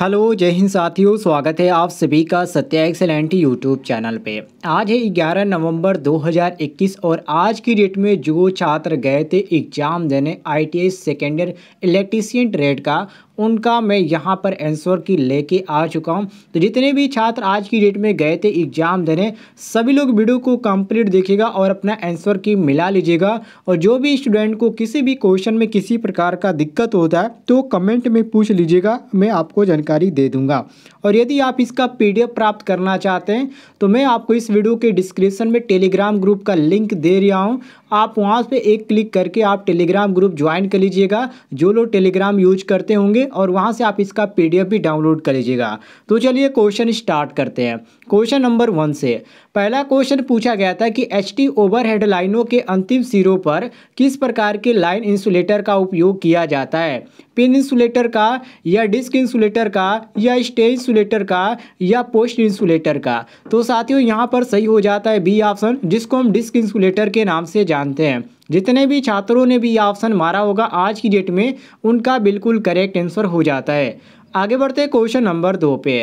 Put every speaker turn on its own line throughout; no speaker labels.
hello जय हिंद साथियों स्वागत है आप सभी का सत्या एक्सेलेंट यूट्यूब चैनल पे आज है 11 नवंबर 2021 और आज की डेट में जो छात्र गए थे एग्ज़ाम देने I T second year electrician trade का उनका मैं यहाँ पर आंसर की लेके आ चुका हूँ तो जितने भी छात्र आज की डेट में गए थे एग्ज़ाम देने सभी लोग वीडियो को कंप्लीट देखिएगा और अपना आंसर की मिला लीजिएगा और जो भी स्टूडेंट को किसी भी क्वेश्चन में किसी प्रकार का दिक्कत होता है तो कमेंट में पूछ लीजिएगा मैं आपको जानकारी दे दूंगा और यदि आप इसका पी प्राप्त करना चाहते हैं तो मैं आपको इस वीडियो के डिस्क्रिप्शन में टेलीग्राम ग्रुप का लिंक दे रहा हूँ आप वहाँ पे एक क्लिक करके आप टेलीग्राम ग्रुप ज्वाइन कर लीजिएगा जो लोग टेलीग्राम यूज करते होंगे और वहाँ से आप इसका पी भी डाउनलोड कर लीजिएगा तो चलिए क्वेश्चन स्टार्ट करते हैं क्वेश्चन नंबर वन से पहला क्वेश्चन पूछा गया था कि एच टी ओवरहेड लाइनों के अंतिम सिरों पर किस प्रकार के लाइन इंसुलेटर का उपयोग किया जाता है पिन इंसुलेटर का या डिस्क इंसुलेटर का या स्टेज इंसुलेटर का या पोस्ट इंसुलेटर का तो साथियों यहाँ पर सही हो जाता है बी ऑप्शन जिसको हम डिस्क इंसुलेटर के नाम से जानते हैं जितने भी छात्रों ने भी ये ऑप्शन मारा होगा आज की डेट में उनका बिल्कुल करेक्ट आंसर हो जाता है आगे बढ़ते हैं क्वेश्चन नंबर दो पे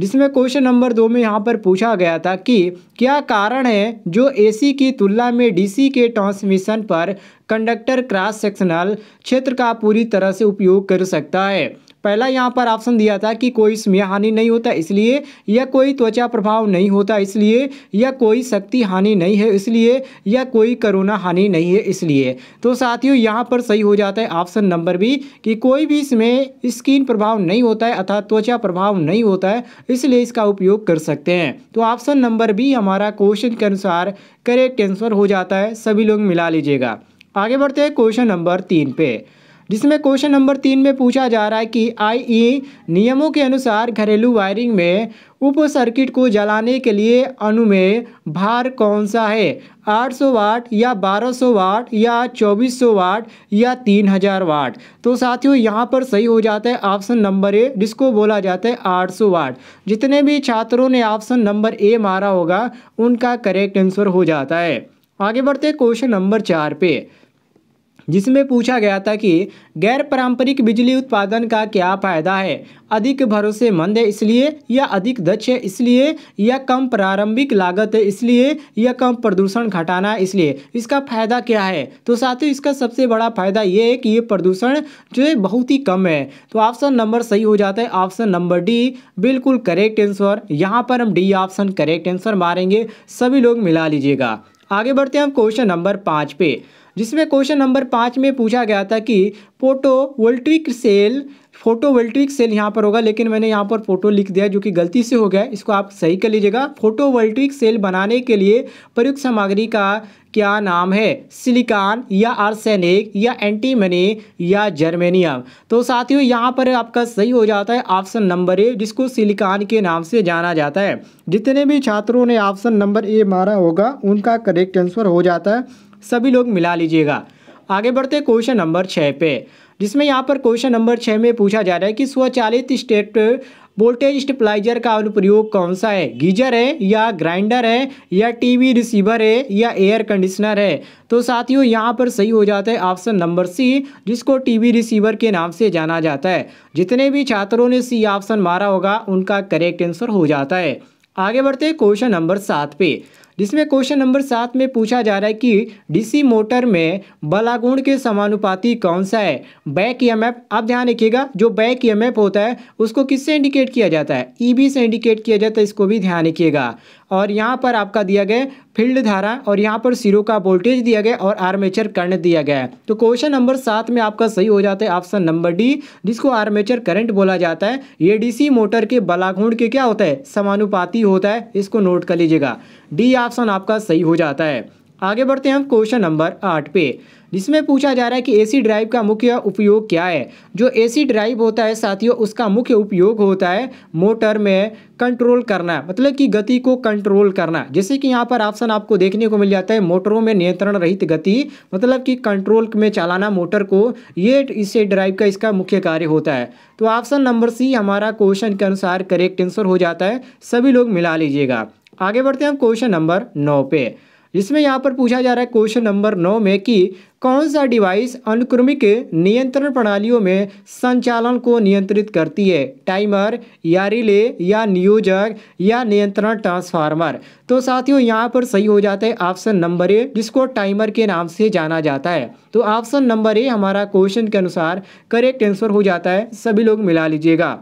जिसमें क्वेश्चन नंबर दो में यहाँ पर पूछा गया था कि क्या कारण है जो एसी की तुलना में डीसी के ट्रांसमिशन पर कंडक्टर क्रॉस सेक्शनल क्षेत्र का पूरी तरह से उपयोग कर सकता है पहला यहाँ पर ऑप्शन दिया था कि कोई स्मेह हानि नहीं होता इसलिए या कोई त्वचा प्रभाव नहीं होता इसलिए या कोई शक्ति हानि नहीं है इसलिए या कोई करोना हानि नहीं है इसलिए तो साथियों यहाँ पर सही हो जाता है ऑप्शन नंबर बी कि कोई भी इसमें स्किन प्रभाव नहीं होता है अर्थात त्वचा प्रभाव नहीं होता है इसलिए इसका उपयोग कर सकते हैं तो ऑप्शन नंबर बी हमारा क्वेश्चन के अनुसार करेक्ट आंसर हो जाता है सभी लोग मिला लीजिएगा आगे बढ़ते हैं क्वेश्चन नंबर तीन पे जिसमें क्वेश्चन नंबर तीन में पूछा जा रहा है कि आईई e नियमों के अनुसार घरेलू वायरिंग में उप सर्किट को जलाने के लिए अनुमेय भार कौन सा है 800 वाट या 1200 वाट या 2400 वाट या 3000 वाट तो साथियों यहाँ पर सही हो जाता है ऑप्शन नंबर ए जिसको बोला जाता है 800 वाट जितने भी छात्रों ने ऑप्शन नंबर ए मारा होगा उनका करेक्ट आंसर हो जाता है आगे बढ़ते क्वेश्चन नंबर चार पे जिसमें पूछा गया था कि गैर पारंपरिक बिजली उत्पादन का क्या फ़ायदा है अधिक भरोसेमंद है इसलिए या अधिक दक्ष है इसलिए या कम प्रारंभिक लागत है इसलिए या कम प्रदूषण घटाना है इसलिए इसका फ़ायदा क्या है तो साथ ही इसका सबसे बड़ा फ़ायदा ये है कि ये प्रदूषण जो है बहुत ही कम है तो ऑप्शन नंबर सही हो जाता है ऑप्शन नंबर डी बिल्कुल करेक्ट आंसर यहाँ पर हम डी ऑप्शन करेक्ट आंसर मारेंगे सभी लोग मिला लीजिएगा आगे बढ़ते हैं हम क्वेश्चन नंबर पाँच पे जिसमें क्वेश्चन नंबर पाँच में पूछा गया था कि पोटोवोल्टिक सेल फोटोवोल्टिक सेल यहाँ पर होगा लेकिन मैंने यहाँ पर फोटो लिख दिया जो कि गलती से हो गया इसको आप सही कर लीजिएगा फोटोवोल्टिक सेल बनाने के लिए प्रयुक्त सामग्री का क्या नाम है सिलिकॉन या आर्सेनिक या एंटीमनी या जर्मेनियम तो साथियों यहाँ पर आपका सही हो जाता है ऑप्शन नंबर ए जिसको सिलिकॉन के नाम से जाना जाता है जितने भी छात्रों ने ऑप्शन नंबर ए मारा होगा उनका करेक्ट आंसर हो जाता है सभी लोग मिला लीजिएगा आगे बढ़ते क्वेश्चन नंबर छः पे जिसमें यहाँ पर क्वेश्चन नंबर छः में पूछा जा रहा है कि स्वचालित स्टेट वोल्टेज स्टेपलाइजर का अनुप्रयोग कौन सा है गीजर है या ग्राइंडर है या टीवी रिसीवर है या एयर कंडीशनर है तो साथियों यहाँ पर सही हो जाता है ऑप्शन नंबर सी जिसको टीवी रिसीवर के नाम से जाना जाता है जितने भी छात्रों ने सी ऑप्शन मारा होगा उनका करेक्ट आंसर हो जाता है आगे बढ़ते क्वेश्चन नंबर सात पे जिसमें क्वेश्चन नंबर सात में पूछा जा रहा है कि डीसी मोटर में बलागुण के समानुपाती कौन सा है बैक ई आप ध्यान रखिएगा जो बैक ई होता है उसको किससे इंडिकेट किया जाता है ई e से इंडिकेट किया जाता है इसको भी ध्यान रखिएगा और यहाँ पर आपका दिया गया फील्ड धारा और यहाँ पर सिरों का वोल्टेज दिया गया और आर्मेचर करंट दिया गया है तो क्वेश्चन नंबर सात में आपका सही हो जाता है ऑप्शन नंबर डी जिसको आर्मेचर करंट बोला जाता है ये डीसी मोटर के बलाघूण के क्या होता है समानुपाती होता है इसको नोट कर लीजिएगा डी ऑप्शन आपका सही हो जाता है आगे बढ़ते हैं हम क्वेश्चन नंबर आठ पे जिसमें पूछा जा रहा है कि एसी ड्राइव का मुख्य उपयोग क्या है जो एसी ड्राइव होता है साथियों उसका मुख्य उपयोग होता है मोटर में कंट्रोल करना मतलब कि गति को कंट्रोल करना जैसे कि यहाँ पर ऑप्शन आपको देखने को मिल जाता है मोटरों में नियंत्रण रहित गति मतलब कि कंट्रोल में चलाना मोटर को ये इसे ड्राइव का इसका मुख्य कार्य होता है तो ऑप्शन नंबर सी हमारा क्वेश्चन के अनुसार करेक्ट आंसर हो जाता है सभी लोग मिला लीजिएगा आगे बढ़ते हैं हम क्वेश्चन नंबर नौ पे जिसमें यहाँ पर पूछा जा रहा है क्वेश्चन नंबर नौ में कि कौन सा डिवाइस अनुक्रमिक नियंत्रण प्रणालियों में संचालन को नियंत्रित करती है टाइमर या रिले या नियोजक या नियंत्रण ट्रांसफार्मर तो साथियों यहाँ पर सही हो जाता है ऑप्शन नंबर ए जिसको टाइमर के नाम से जाना जाता है तो ऑप्शन नंबर ए हमारा क्वेश्चन के अनुसार करेक्ट आंसर हो जाता है सभी लोग मिला लीजिएगा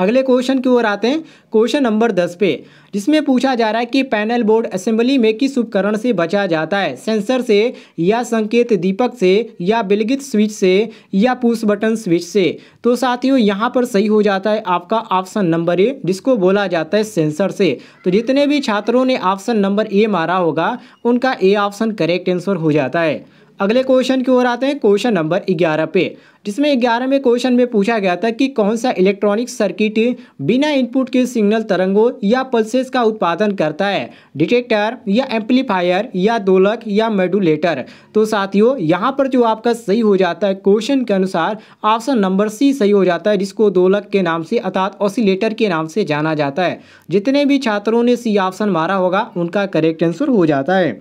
अगले क्वेश्चन की ओर आते हैं क्वेश्चन नंबर दस पे जिसमें पूछा जा रहा है कि पैनल बोर्ड असेंबली में किस उपकरण से बचा जाता है सेंसर से या संकेत दीपक से या बिलगित स्विच से या पुश बटन स्विच से तो साथियों यहाँ पर सही हो जाता है आपका ऑप्शन नंबर ए जिसको बोला जाता है सेंसर से तो जितने भी छात्रों ने ऑप्शन नंबर ए मारा होगा उनका ए ऑप्शन करेक्ट आंसर हो जाता है अगले क्वेश्चन की ओर आते हैं क्वेश्चन नंबर 11 पे जिसमें ग्यारह में क्वेश्चन में पूछा गया था कि कौन सा इलेक्ट्रॉनिक सर्किट बिना इनपुट के सिग्नल तरंगों या पल्सेस का उत्पादन करता है डिटेक्टर या एम्पलीफायर या दोलक या मेडुलेटर तो साथियों यहाँ पर जो आपका सही हो जाता है क्वेश्चन के अनुसार ऑप्शन नंबर सी सही हो जाता है जिसको दोलक के नाम से अर्थात ऑसिलेटर के नाम से जाना जाता है जितने भी छात्रों ने सी ऑप्शन मारा होगा उनका करेक्ट आंसर हो जाता है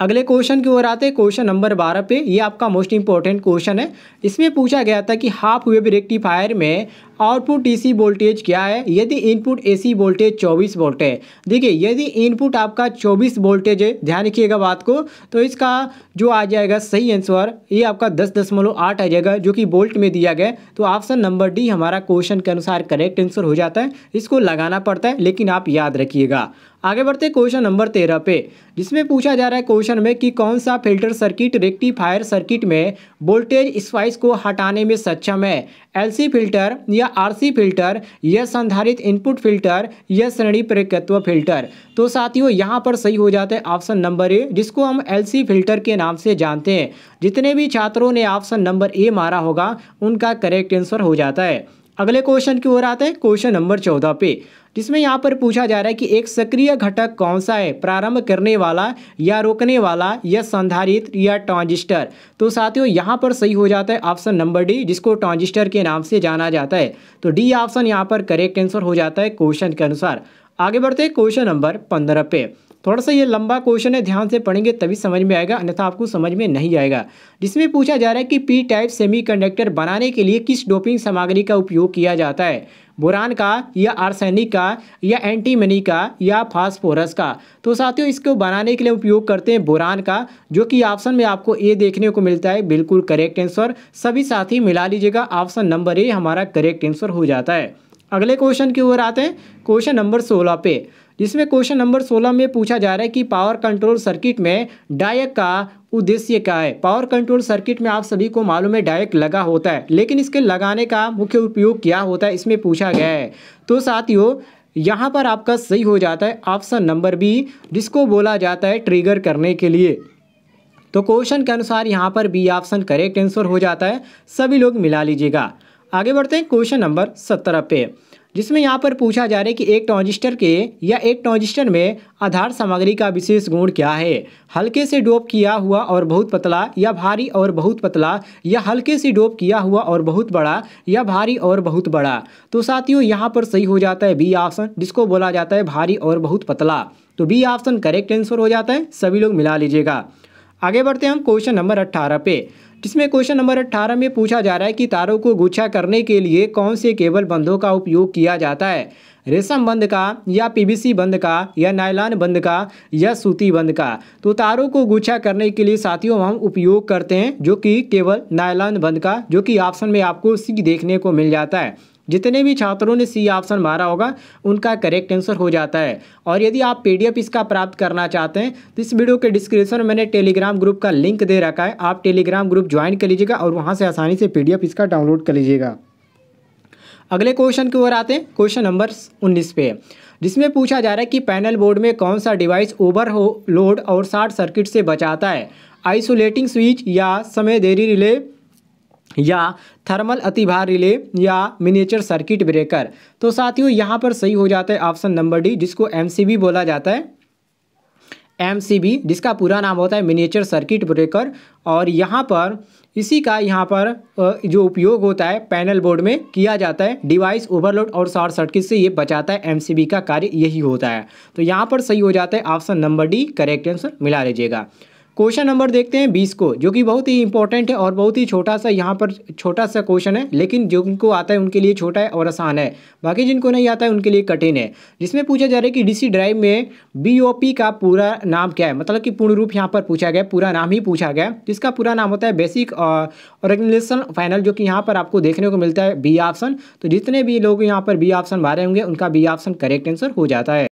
अगले क्वेश्चन की ओर आते हैं क्वेश्चन नंबर बारह पे ये आपका मोस्ट इंपॉर्टेंट क्वेश्चन है इसमें पूछा गया था कि हाफ वेब रेक्टिफायर में आउटपुट डीसी वोल्टेज क्या है यदि इनपुट एसी वोल्टेज 24 वोल्ट है देखिए यदि इनपुट आपका 24 वोल्टेज है ध्यान रखिएगा बात को तो इसका जो आ जाएगा सही आंसर ये आपका दस दशमलव आठ आ जाएगा जो कि वोल्ट में दिया गया तो ऑप्शन नंबर डी हमारा क्वेश्चन के अनुसार करेक्ट आंसर हो जाता है इसको लगाना पड़ता है लेकिन आप याद रखिएगा आगे बढ़ते क्वेश्चन नंबर तेरह पे जिसमें पूछा जा रहा है क्वेश्चन में कि कौन सा फिल्टर सर्किट रेक्टिफायर सर्किट में वोल्टेज स्पाइस को हटाने में सक्षम है एलसी फिल्टर या आरसी फिल्टर यह संधारित इनपुट फिल्टर यह श्रेणी प्रकृत्व फिल्टर तो साथियों यहाँ पर सही हो जाता है ऑप्शन नंबर ए जिसको हम एलसी फिल्टर के नाम से जानते हैं जितने भी छात्रों ने ऑप्शन नंबर ए मारा होगा उनका करेक्ट आंसर हो जाता है अगले क्वेश्चन की ओर आते हैं क्वेश्चन नंबर चौदह पे जिसमें यहाँ पर पूछा जा रहा है कि एक सक्रिय घटक कौन सा है प्रारंभ करने वाला या रोकने वाला या संधारित या ट्रांजिस्टर तो साथियों यहाँ पर सही हो जाता है ऑप्शन नंबर डी जिसको ट्रांजिस्टर के नाम से जाना जाता है तो डी ऑप्शन यहाँ पर करेक्ट आंसर हो जाता है क्वेश्चन के अनुसार आगे बढ़ते हैं क्वेश्चन नंबर पंद्रह पे थोड़ा सा ये लंबा क्वेश्चन है ध्यान से पढ़ेंगे तभी समझ में आएगा अन्यथा आपको समझ में नहीं आएगा जिसमें पूछा जा रहा है कि पी टाइप सेमीकंडक्टर बनाने के लिए किस डोपिंग सामग्री का उपयोग किया जाता है बुरान का या आर्सेनिक का या एंटीमनी का या फास्फोरस का तो साथियों इसको बनाने के लिए उपयोग करते हैं बुरान का जो कि ऑप्शन में आपको ए देखने को मिलता है बिल्कुल करेक्ट आंसर सभी साथी मिला लीजिएगा ऑप्शन नंबर ए हमारा करेक्ट आंसर हो जाता है अगले क्वेश्चन की ओर आते हैं क्वेश्चन नंबर सोलह पे जिसमें क्वेश्चन नंबर सोलह में पूछा जा रहा है कि पावर कंट्रोल सर्किट में डायक का उद्देश्य क्या है पावर कंट्रोल सर्किट में आप सभी को मालूम है डायरेक्ट लगा होता है लेकिन इसके लगाने का मुख्य उपयोग क्या होता है इसमें पूछा गया है तो साथियों यहाँ पर आपका सही हो जाता है ऑप्शन नंबर बी जिसको बोला जाता है ट्रिगर करने के लिए तो क्वेश्चन के अनुसार यहाँ पर बी ऑप्शन करेक्ट आंसर हो जाता है सभी लोग मिला लीजिएगा आगे बढ़ते हैं क्वेश्चन नंबर सत्रह पे जिसमें यहाँ पर पूछा जा रहा है कि एक ट्रांजिस्टर के या एक ट्रांजिस्टर में आधार सामग्री का विशेष गुण क्या है हल्के से डोप किया हुआ और बहुत पतला या भारी और बहुत पतला या हल्के से डोप किया हुआ और बहुत बड़ा या भारी और बहुत बड़ा तो साथियों यहाँ पर सही हो जाता है बी ऑप्शन जिसको बोला जाता है भारी और बहुत पतला तो बी ऑप्शन करेक्ट आंसर हो जाता है सभी लोग मिला लीजिएगा आगे बढ़ते हैं हम क्वेश्चन नंबर अट्ठारह पे जिसमें क्वेश्चन नंबर अट्ठारह में पूछा जा रहा है कि तारों को गुच्छा करने के लिए कौन से केबल बंधों का उपयोग किया जाता है रेशम बंद का या पीवीसी बंद का या नायलान बंद का या सूती बंद का तो तारों को गुच्छा करने के लिए साथियों हम उपयोग करते हैं जो कि केवल नायलान बंद का जो कि ऑप्शन में आपको सी देखने को मिल जाता है जितने भी छात्रों ने सी ऑप्शन मारा होगा उनका करेक्ट आंसर हो जाता है और यदि आप पीडीएफ इसका प्राप्त करना चाहते हैं तो इस वीडियो के डिस्क्रिप्शन में मैंने टेलीग्राम ग्रुप का लिंक दे रखा है आप टेलीग्राम ग्रुप ज्वाइन कर लीजिएगा और वहाँ से आसानी से पी इसका डाउनलोड कर लीजिएगा अगले क्वेश्चन की ओर आते हैं क्वेश्चन नंबर उन्नीस पे जिसमें पूछा जा रहा है कि पैनल बोर्ड में कौन सा डिवाइस ओवर लोड और शॉर्ट सर्किट से बचाता है आइसोलेटिंग स्विच या समय देरी रिले या थर्मल अतिभार रिले या मिनिएचर सर्किट ब्रेकर तो साथियों यहाँ पर सही हो जाता है ऑप्शन नंबर डी जिसको एम बोला जाता है एम जिसका पूरा नाम होता है मिनिएचर सर्किट ब्रेकर और यहाँ पर इसी का यहाँ पर जो उपयोग होता है पैनल बोर्ड में किया जाता है डिवाइस ओवरलोड और शॉर्ट सर्किट से ये बचाता है एम का कार्य यही होता है तो यहाँ पर सही हो जाता है option number D correct answer मिला लीजिएगा क्वेश्चन नंबर देखते हैं बीस को जो कि बहुत ही इंपॉर्टेंट है और बहुत ही छोटा सा यहाँ पर छोटा सा क्वेश्चन है लेकिन जिनको आता है उनके लिए छोटा है और आसान है बाकी जिनको नहीं आता है उनके लिए कठिन है जिसमें पूछा जा रहा है कि डीसी ड्राइव में बीओपी का पूरा नाम क्या है मतलब कि पूर्ण रूप यहाँ पर पूछा गया पूरा नाम ही पूछा गया जिसका पूरा नाम होता है बेसिक ऑर्गेनाइजेशन फाइनल जो कि यहाँ पर आपको देखने को मिलता है बी ऑप्शन तो जितने भी लोग यहाँ पर बी ऑप्शन मारे होंगे उनका बी ऑप्शन करेक्ट आंसर हो जाता है